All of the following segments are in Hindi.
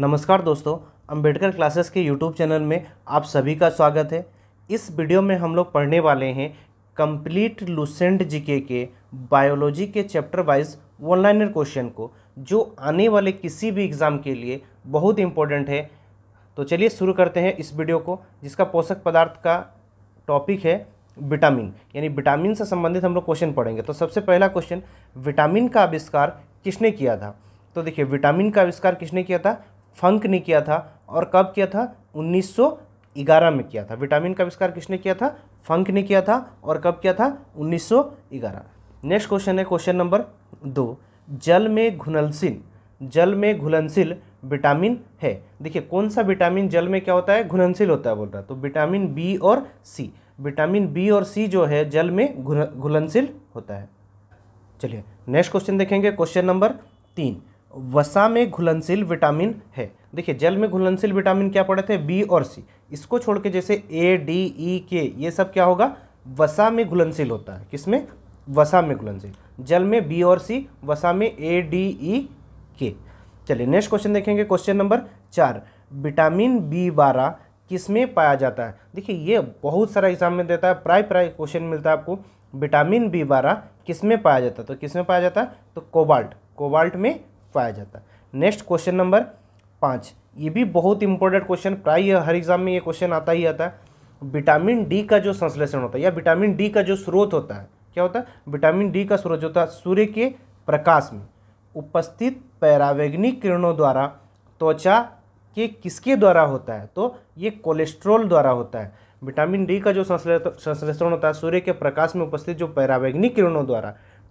नमस्कार दोस्तों अंबेडकर क्लासेस के यूट्यूब चैनल में आप सभी का स्वागत है इस वीडियो में हम लोग पढ़ने वाले हैं कंप्लीट लूसेंट जीके के बायोलॉजी के चैप्टर वाइज ऑनलाइनर क्वेश्चन को जो आने वाले किसी भी एग्ज़ाम के लिए बहुत इम्पोर्टेंट है तो चलिए शुरू करते हैं इस वीडियो को जिसका पोषक पदार्थ का टॉपिक है विटामिन यानी विटामिन से संबंधित हम लोग क्वेश्चन पढ़ेंगे तो सबसे पहला क्वेश्चन विटामिन का आविष्कार किसने किया था तो देखिए विटामिन का आविष्कार किसने किया था फंक ने किया था और कब किया था 1911 में किया था विटामिन का आविष्कार किसने किया था फंक ने किया था और कब किया था 1911 नेक्स्ट क्वेश्चन है क्वेश्चन नंबर दो जल में घुलनशील जल में घुलनशील विटामिन है देखिए कौन सा विटामिन जल में क्या होता है घुलनशील होता है बोल रहा है तो विटामिन बी और सी विटामिन बी और सी जो है जल में घुलनशील होता है चलिए नेक्स्ट क्वेश्चन देखेंगे क्वेश्चन नंबर तीन वसा में घुलनशील विटामिन है देखिए जल में घुलनशील विटामिन क्या पड़े थे बी और सी इसको छोड़ के जैसे ए डी ई के ये सब क्या होगा वसा में घुलनशील होता है किसमें वसा में घुलनशील जल में बी और सी वसा में ए डी ई के चलिए नेक्स्ट क्वेश्चन देखेंगे क्वेश्चन नंबर चार विटामिन बी बारह किस में पाया जाता है देखिए ये बहुत सारा एग्जाम में देता है प्राय प्राय क्वेश्चन मिलता है आपको विटामिन बी बारह किस में पाया जाता है तो किस में पाया जाता है तो कोबाल्ट कोबाल्ट में पाया जाता है नेक्स्ट क्वेश्चन नंबर पाँच ये भी बहुत इंपॉर्टेंट क्वेश्चन प्राय हर एग्जाम में ये क्वेश्चन आता ही आता है विटामिन डी का जो संश्लेषण होता है या विटामिन डी का जो स्रोत होता है क्या होता है विटामिन डी का स्रोत होता है सूर्य के प्रकाश में उपस्थित पैरावैग्निक किरणों द्वारा त्वचा के किसके द्वारा होता है तो ये कोलेस्ट्रोल द्वारा होता है विटामिन डी का जो संश्लेषण होता है सूर्य के प्रकाश में उपस्थित जो पैरावैग्निक किरणों द्वारा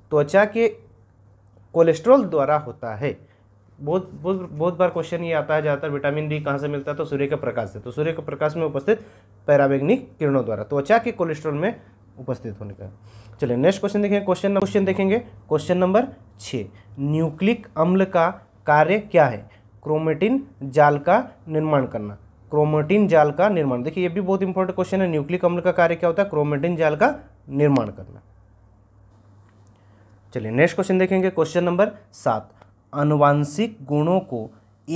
त्वचा के कोलेस्ट्रॉल द्वारा होता है बहुत बहुत बहुत बार क्वेश्चन ये आता है ज़्यादातर विटामिन डी कहाँ से मिलता है तो सूर्य के प्रकाश से तो सूर्य के प्रकाश में उपस्थित पैराबैग्निक किरणों द्वारा त्वचा तो के कोलेस्ट्रॉल में उपस्थित होने का चलिए नेक्स्ट क्वेश्चन देखेंगे क्वेश्चन क्वेश्चन देखेंगे क्वेश्चन नंबर छः न्यूक्लिक अम्ल का कार्य क्या है क्रोमेटिन जाल का निर्माण करना क्रोमेटिन जाल का निर्माण देखिए ये भी बहुत इंपॉर्टेंट क्वेश्चन है न्यूक्लिक अम्ल का कार्य क्या होता है क्रोमेटिन जाल का निर्माण करना चलिए नेक्स्ट क्वेश्चन देखेंगे क्वेश्चन नंबर सात अनुवांशिक गुणों को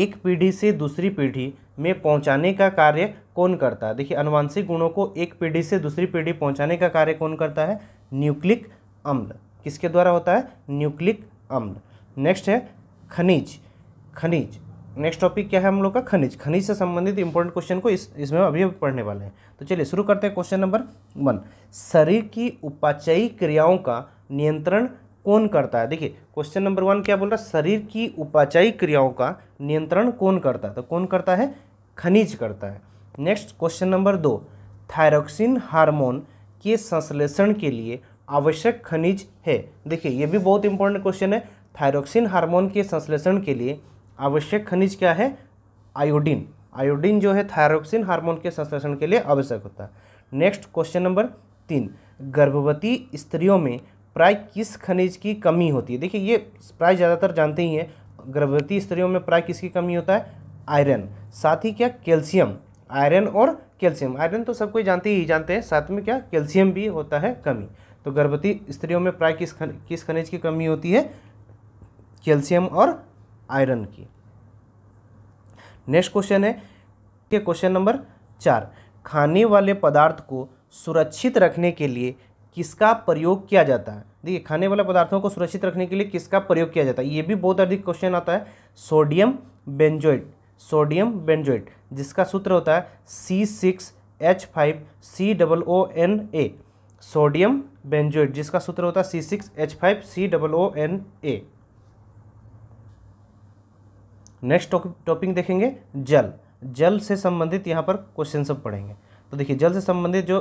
एक पीढ़ी से दूसरी पीढ़ी में पहुंचाने का कार्य कौन करता है देखिए अनुवांशिक गुणों को एक पीढ़ी से दूसरी पीढ़ी पहुंचाने का कार्य कौन करता है न्यूक्लिक अम्ल किसके द्वारा होता है न्यूक्लिक अम्ल नेक्स्ट है खनिज खनिज नेक्स्ट टॉपिक क्या है हम लोग का खनिज खनिज से संबंधित इंपॉर्टेंट क्वेश्चन को इस इसमें अभी अभी पढ़ने वाले हैं तो चलिए शुरू करते हैं क्वेश्चन नंबर वन शरीर की उपाचयी क्रियाओं का नियंत्रण कौन करता है देखिए क्वेश्चन नंबर वन क्या बोल रहा है शरीर की उपाचायी क्रियाओं का नियंत्रण कौन करता है तो कौन करता है खनिज करता है नेक्स्ट क्वेश्चन नंबर दो थायरोक्सिन हार्मोन के संश्लेषण के लिए आवश्यक खनिज है देखिए ये भी बहुत इंपॉर्टेंट क्वेश्चन है थायरोक्सिन हार्मोन के संश्लेषण के लिए आवश्यक खनिज क्या है आयोडीन आयोडीन जो है थायरोक्सिन हार्मोन के संश्लेषण के लिए आवश्यक होता है नेक्स्ट क्वेश्चन नंबर तीन गर्भवती स्त्रियों में प्राय किस खनिज की कमी होती है देखिए ये प्राय ज़्यादातर जानते ही हैं गर्भवती स्त्रियों में प्राय किसकी कमी होता है आयरन साथ ही क्या कैल्शियम आयरन और कैल्शियम आयरन तो सब कोई जानते ही जानते हैं साथ में क्या कैल्शियम भी होता है कमी तो गर्भवती स्त्रियों में प्राय किस खन, किस खनिज की कमी होती है कैल्शियम और आयरन की नेक्स्ट क्वेश्चन है के क्वेश्चन नंबर चार खाने वाले पदार्थ को सुरक्षित रखने के लिए किसका प्रयोग किया जाता है देखिए खाने वाले पदार्थों को सुरक्षित रखने के लिए किसका प्रयोग किया जाता है ये भी बहुत अधिक क्वेश्चन आता है सोडियम बेंजोइट सोडियम बेंजोइट जिसका सूत्र होता है C six H five C double O N A sodium benzoate जिसका सूत्र होता है C six H five C double O N A next topic देखेंगे जल जल से संबंधित यहाँ पर क्वेश्चन सब पढ़ेंगे तो देखिए जल से संबंधित जो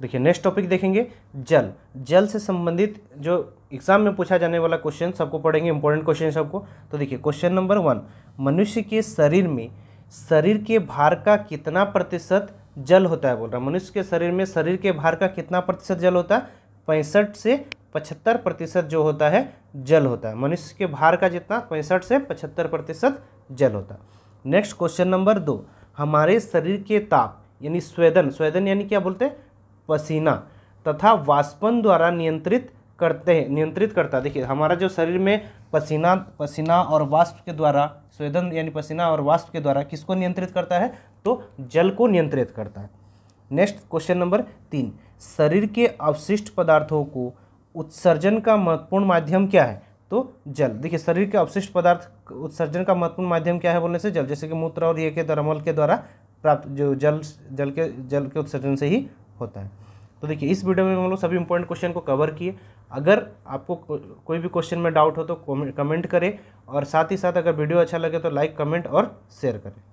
देखिए नेक्स्ट टॉपिक देखेंगे जल जल से संबंधित जो एग्जाम में पूछा जाने वाला क्वेश्चन सबको पढ़ेंगे इंपॉर्टेंट क्वेश्चन सबको तो देखिए क्वेश्चन नंबर वन मनुष्य के शरीर में शरीर के भार का कितना प्रतिशत जल होता है बोल रहा मनुष्य के शरीर में शरीर के भार का कितना प्रतिशत जल होता है पैंसठ से पचहत्तर प्रतिशत जो होता है जल होता है मनुष्य के भार का जितना पैंसठ से पचहत्तर प्रतिशत जल होता है नेक्स्ट क्वेश्चन नंबर दो हमारे शरीर के ताप यानी स्वेदन स्वेदन यानी क्या बोलते हैं पसीना तथा वाष्पन द्वारा नियंत्रित करते हैं नियंत्रित करता है देखिए हमारा जो शरीर में पसीना पसीना और वाष्प के द्वारा स्वेदन यानी पसीना और वाष्प के द्वारा किसको नियंत्रित करता है तो जल को नियंत्रित करता है नेक्स्ट क्वेश्चन नंबर तीन शरीर के अवशिष्ट पदार्थों को उत्सर्जन का महत्वपूर्ण माध्यम क्या है तो जल देखिए शरीर के अवशिष्ट पदार्थ उत्सर्जन का महत्वपूर्ण माध्यम क्या है बोलने से जल जैसे कि मूत्र और ये के दरमल के द्वारा प्राप्त जो जल जल के जल के उत्सर्जन से ही होता है तो देखिए इस वीडियो में हम लोग सभी इंपॉर्टेंट क्वेश्चन को कवर किए अगर आपको को, कोई भी क्वेश्चन में डाउट हो तो कमेंट करें और साथ ही साथ अगर वीडियो अच्छा लगे तो लाइक कमेंट और शेयर करें